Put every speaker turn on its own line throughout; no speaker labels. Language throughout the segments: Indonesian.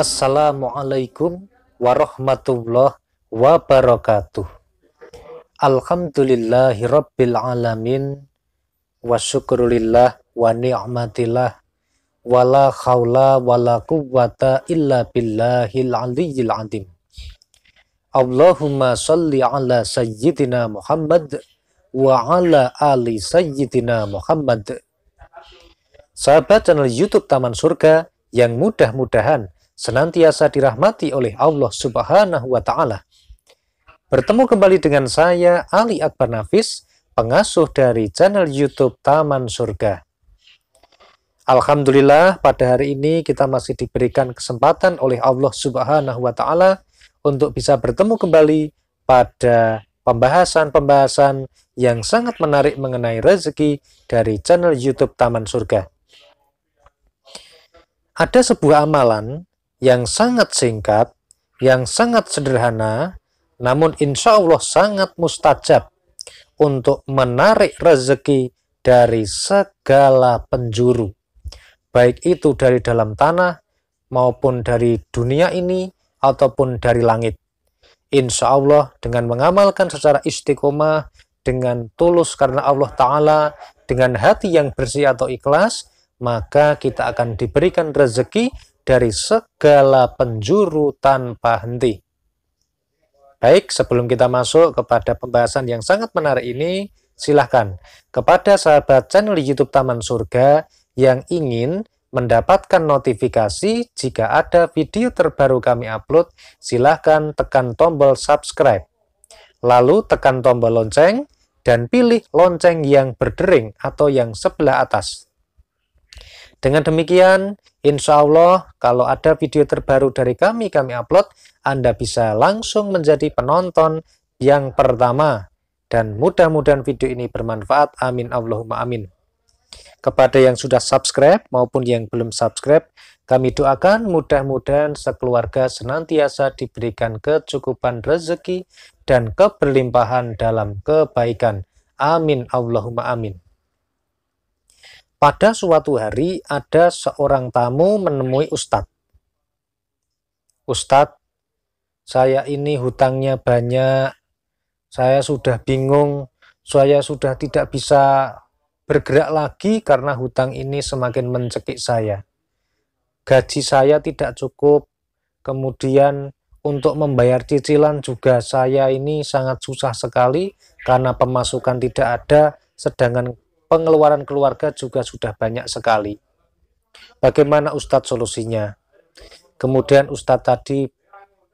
Assalamualaikum warahmatullahi wabarakatuh. Alhamdulillahi rabbil alamin wa syukrulillah wa ni'matillah wala khawla wala quwwata illa billahil aliyyil azim. Allahumma salli ala sayyidina Muhammad wa ala ali sayyidina Muhammad. Sahabat channel YouTube Taman Surga yang mudah-mudahan senantiasa dirahmati oleh Allah Subhanahu wa taala. Bertemu kembali dengan saya Ali Akbar Nafis, pengasuh dari channel YouTube Taman Surga. Alhamdulillah pada hari ini kita masih diberikan kesempatan oleh Allah Subhanahu wa taala untuk bisa bertemu kembali pada pembahasan-pembahasan yang sangat menarik mengenai rezeki dari channel YouTube Taman Surga. Ada sebuah amalan yang sangat singkat, yang sangat sederhana, namun insya Allah sangat mustajab untuk menarik rezeki dari segala penjuru, baik itu dari dalam tanah maupun dari dunia ini ataupun dari langit. Insya Allah dengan mengamalkan secara istiqomah, dengan tulus karena Allah Ta'ala, dengan hati yang bersih atau ikhlas, maka kita akan diberikan rezeki dari segala penjuru tanpa henti. Baik, sebelum kita masuk kepada pembahasan yang sangat menarik ini, silahkan kepada sahabat channel YouTube Taman Surga yang ingin mendapatkan notifikasi jika ada video terbaru kami upload, silahkan tekan tombol subscribe. Lalu tekan tombol lonceng dan pilih lonceng yang berdering atau yang sebelah atas. Dengan demikian, Insya Allah, kalau ada video terbaru dari kami, kami upload, Anda bisa langsung menjadi penonton yang pertama. Dan mudah-mudahan video ini bermanfaat. Amin Allahumma amin. Kepada yang sudah subscribe maupun yang belum subscribe, kami doakan mudah-mudahan sekeluarga senantiasa diberikan kecukupan rezeki dan keberlimpahan dalam kebaikan. Amin Allahumma amin. Pada suatu hari ada seorang tamu menemui Ustadz. Ustadz, saya ini hutangnya banyak, saya sudah bingung, saya sudah tidak bisa bergerak lagi karena hutang ini semakin mencekik saya. Gaji saya tidak cukup, kemudian untuk membayar cicilan juga saya ini sangat susah sekali karena pemasukan tidak ada, sedangkan pengeluaran keluarga juga sudah banyak sekali. Bagaimana Ustadz solusinya? Kemudian Ustadz tadi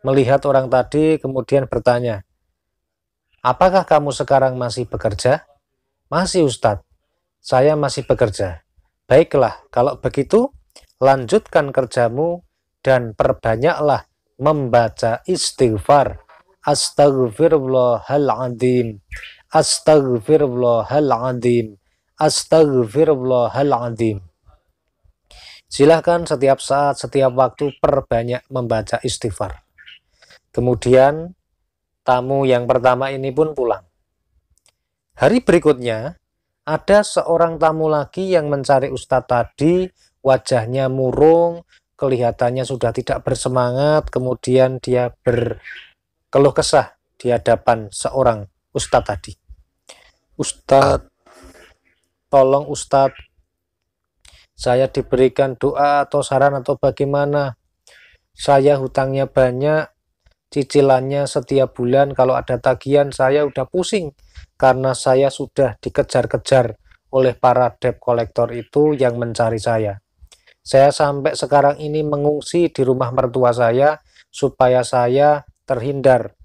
melihat orang tadi kemudian bertanya, apakah kamu sekarang masih bekerja? Masih Ustadz, saya masih bekerja. Baiklah, kalau begitu lanjutkan kerjamu dan perbanyaklah membaca istighfar. astaghfirullahaladzim astaghfirullahaladzim Astagfirullahaladzim. Silahkan setiap saat, setiap waktu perbanyak membaca istighfar. Kemudian tamu yang pertama ini pun pulang. Hari berikutnya ada seorang tamu lagi yang mencari ustadz tadi, wajahnya murung, kelihatannya sudah tidak bersemangat, kemudian dia berkeluh kesah di hadapan seorang ustadz tadi. Ustadz tolong Ustadz saya diberikan doa atau saran atau bagaimana saya hutangnya banyak cicilannya setiap bulan kalau ada tagihan saya udah pusing karena saya sudah dikejar-kejar oleh para debt collector itu yang mencari saya saya sampai sekarang ini mengungsi di rumah mertua saya supaya saya terhindar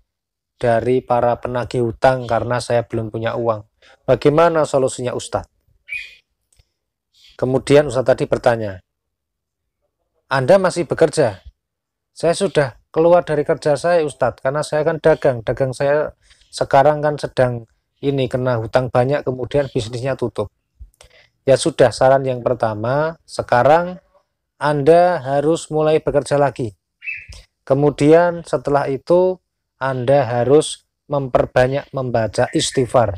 dari para penagih hutang karena saya belum punya uang bagaimana solusinya Ustadz Kemudian Ustadz tadi bertanya, Anda masih bekerja? Saya sudah keluar dari kerja saya Ustadz, karena saya kan dagang. Dagang saya sekarang kan sedang ini kena hutang banyak, kemudian bisnisnya tutup. Ya sudah, saran yang pertama, sekarang Anda harus mulai bekerja lagi. Kemudian setelah itu Anda harus memperbanyak membaca istighfar.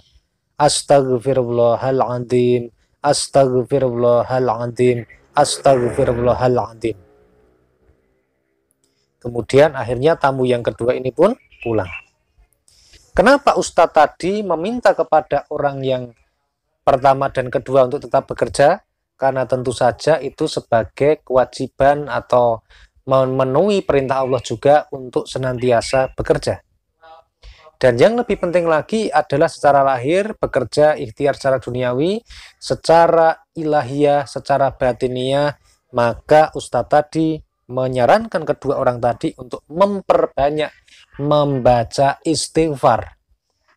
Astagfirullahaladzim. Astagfirullahaladzim. Astagfirullahaladzim. Kemudian akhirnya tamu yang kedua ini pun pulang. Kenapa Ustadz tadi meminta kepada orang yang pertama dan kedua untuk tetap bekerja? Karena tentu saja itu sebagai kewajiban atau memenuhi perintah Allah juga untuk senantiasa bekerja. Dan yang lebih penting lagi adalah secara lahir bekerja ikhtiar secara duniawi, secara ilahiyah, secara batiniah, maka Ustadz tadi menyarankan kedua orang tadi untuk memperbanyak membaca istighfar.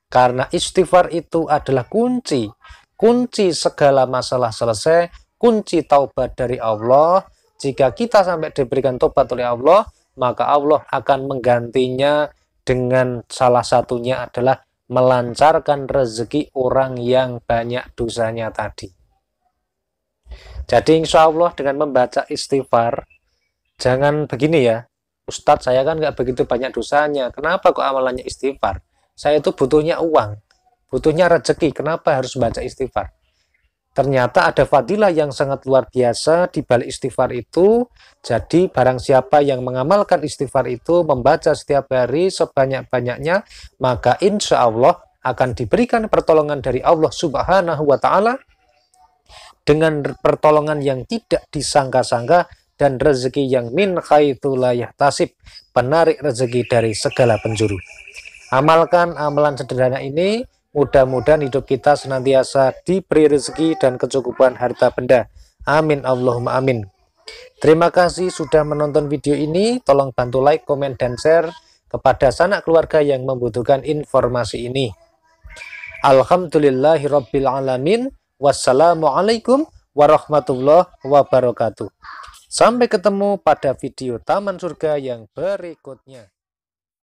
Karena istighfar itu adalah kunci, kunci segala masalah selesai, kunci taubat dari Allah. Jika kita sampai diberikan tobat oleh Allah, maka Allah akan menggantinya dengan salah satunya adalah melancarkan rezeki orang yang banyak dosanya tadi. Jadi insya Allah dengan membaca istighfar, jangan begini ya, Ustadz saya kan nggak begitu banyak dosanya, kenapa kok amalannya istighfar? Saya itu butuhnya uang, butuhnya rezeki, kenapa harus baca istighfar? ternyata ada fadilah yang sangat luar biasa di balik istighfar itu. Jadi barang siapa yang mengamalkan istighfar itu membaca setiap hari sebanyak-banyaknya, maka insya Allah akan diberikan pertolongan dari Allah Subhanahu wa taala dengan pertolongan yang tidak disangka-sangka dan rezeki yang min khaitulah tasib penarik rezeki dari segala penjuru. Amalkan amalan sederhana ini Mudah-mudahan hidup kita senantiasa diberi rezeki dan kecukupan harta benda. Amin Allahumma amin. Terima kasih sudah menonton video ini. Tolong bantu like, komen, dan share kepada sanak keluarga yang membutuhkan informasi ini. Alhamdulillahirrabbilalamin. Wassalamualaikum warahmatullahi wabarakatuh. Sampai ketemu pada video Taman Surga yang berikutnya.